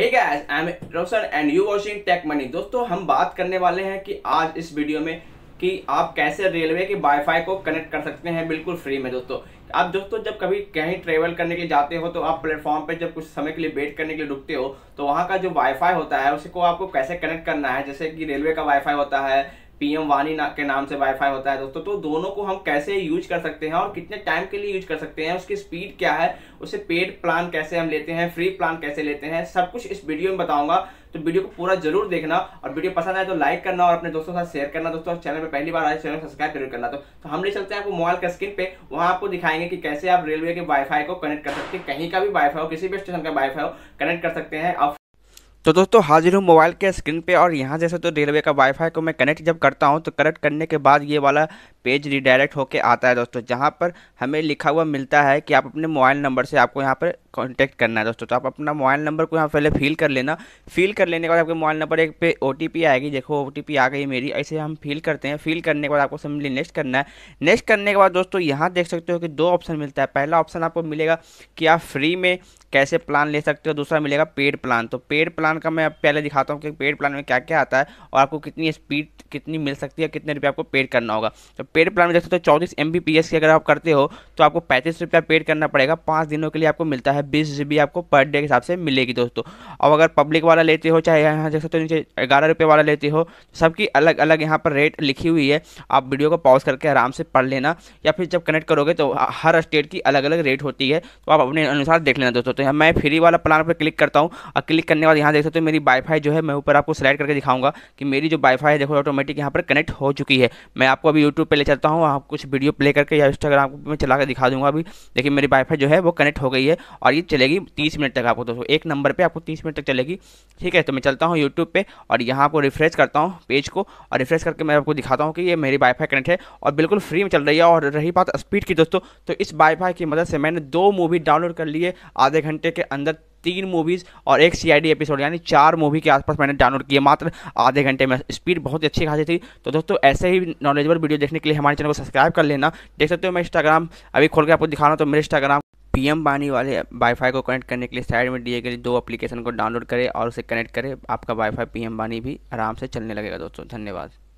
Hey guys, I'm Roshan and you watching Tech Money. दोस्तों हम बात करने वाले हैं कि आज इस वीडियो में कि आप कैसे रेलवे के वाईफाई को कनेक्ट कर सकते हैं बिल्कुल फ्री में दोस्तों आप दोस्तों जब कभी कहीं ट्रेवल करने के लिए जाते हो तो आप प्लेटफॉर्म पे जब कुछ समय के लिए वेट करने के लिए रुकते हो तो वहाँ का जो वाईफाई होता है उसको आपको कैसे कनेक्ट करना है जैसे कि रेलवे का वाईफाई होता है पीएम वानी ना, के नाम से वाईफाई होता है दोस्तों तो दोनों को हम कैसे यूज कर सकते हैं और कितने टाइम के लिए यूज कर सकते हैं उसकी स्पीड क्या है उसे पेड प्लान कैसे हम लेते हैं फ्री प्लान कैसे लेते हैं सब कुछ इस वीडियो में बताऊंगा तो वीडियो को पूरा जरूर देखना और वीडियो पसंद आए तो लाइक करना और अपने दोस्तों के साथ शेयर करना दोस्तों चैनल पर पहली बार आए चैनल तो सब्सक्राइब जरूर करना तो, तो, हम ले चलते हैं आपको मोबाइल का स्क्रीन पे वहाँ आपको दिखाएंगे कि कैसे आप रेलवे के वाईफाई को कनेक्ट कर सकते हैं कहीं का भी वाईफाई हो किसी भी स्टेशन का वाईफाई हो कनेक्ट कर सकते हैं आप तो दोस्तों हाजिर हूँ मोबाइल के स्क्रीन पे और यहाँ जैसे तो रेलवे का वाईफाई को मैं कनेक्ट जब करता हूँ तो कनेक्ट करने के बाद ये वाला पेज रिडायरेक्ट होके आता है दोस्तों जहाँ पर हमें लिखा हुआ मिलता है कि आप अपने मोबाइल नंबर से आपको यहाँ पर कॉन्टैक्ट करना है दोस्तों तो आप अपना मोबाइल नंबर को यहाँ पहले फिल कर लेना फिल कर लेने के बाद आपके मोबाइल नंबर एक पे ओ आएगी देखो ओ आ गई मेरी ऐसे हम फिल करते हैं फिल करने के बाद आपको सिंपली नेक्स्ट करना है नेक्स्ट करने के बाद दोस्तों यहाँ देख सकते हो कि दो ऑप्शन मिलता है पहला ऑप्शन आपको मिलेगा कि आप फ्री में कैसे प्लान ले सकते हो दूसरा मिलेगा पेड प्लान तो पेड प्लान का मैं पहले दिखाता हूँ कि पेड प्लान में क्या क्या आता है और आपको कितनी स्पीड कितनी मिल सकती है कितने रुपये आपको पेड करना होगा तो पेड प्लान में देख सकते हो तो चौंतीस एम बी पी एस की अगर आप करते हो तो आपको पैंतीस रुपया पेड करना पड़ेगा पाँच दिनों के लिए आपको मिलता है बीस जी बी आपको पर डे के हिसाब से मिलेगी दोस्तों और अगर पब्लिक वाला लेते हो चाहे यहाँ देख सकते हो तो नीचे ग्यारह रुपये वाला लेते हो सबकी अलग अलग यहाँ पर रेट लिखी हुई है आप वीडियो को पॉज करके आराम से पढ़ लेना या फिर जब कनेक्ट करोगे तो हर स्टेट की अलग अलग रेट होती है तो आप अपने अनुसार देख लेना दोस्तों तो मैं फ्री वाला प्लान पर क्लिक करता हूँ और क्लिक करने के बाद यहाँ देख सकते हो मेरी वाईफाई जो है मैं ऊपर आपको सेलेक्ट करके दिखाऊंगा कि मेरी जो वाईफाई है देखो ऑटोमेटिक यहाँ पर कनेक्ट हो चुकी है मैं आपको अभी यूट्यूब पर ले चलता हूँ आप कुछ वीडियो प्ले करके या इंस्टाग्राम में चला कर दिखा दूंगा अभी देखिए मेरी वाईफाई जो है वो कनेक्ट हो गई है और ये चलेगी तीस मिनट तक आपको दोस्तों एक नंबर पर आपको तीस मिनट तक चलेगी ठीक है तो मैं चलता हूँ यूट्यूब पर और यहाँ आपको रिफ्रेश करता हूँ पेज को और रिफ्रेश करके मैं आपको दिखाता हूँ कि ये मेरी वाईफाई कनेक्ट है और बिल्कुल फ्री में चल रही है और रही बात स्पीड की दोस्तों तो इस वाईफाई की मदद से मैंने दो मूवी डाउनलोड कर लिए आधे घंटे के अंदर तीन मूवीज़ और एक सी एपिसोड यानी चार मूवी के आसपास मैंने डाउनलोड किया मात्र आधे घंटे में स्पीड बहुत ही अच्छी खासी थी तो दोस्तों ऐसे ही नॉलेजबल वीडियो देखने के लिए हमारे चैनल को सब्सक्राइब कर लेना देख सकते हो मैं इंस्टाग्राम अभी खोल के आपको दिखा रहा हूँ तो मेरे इंस्टाग्राम पीएम वाणी वाले वाईफाई को कनेक्ट करने के लिए साइड में दिए गए दो एप्लीकेशन को डाउनलोड करें और उसे कनेक्ट करें आपका वाईफाई पीएम बानी भी आराम से चलने लगेगा दोस्तों धन्यवाद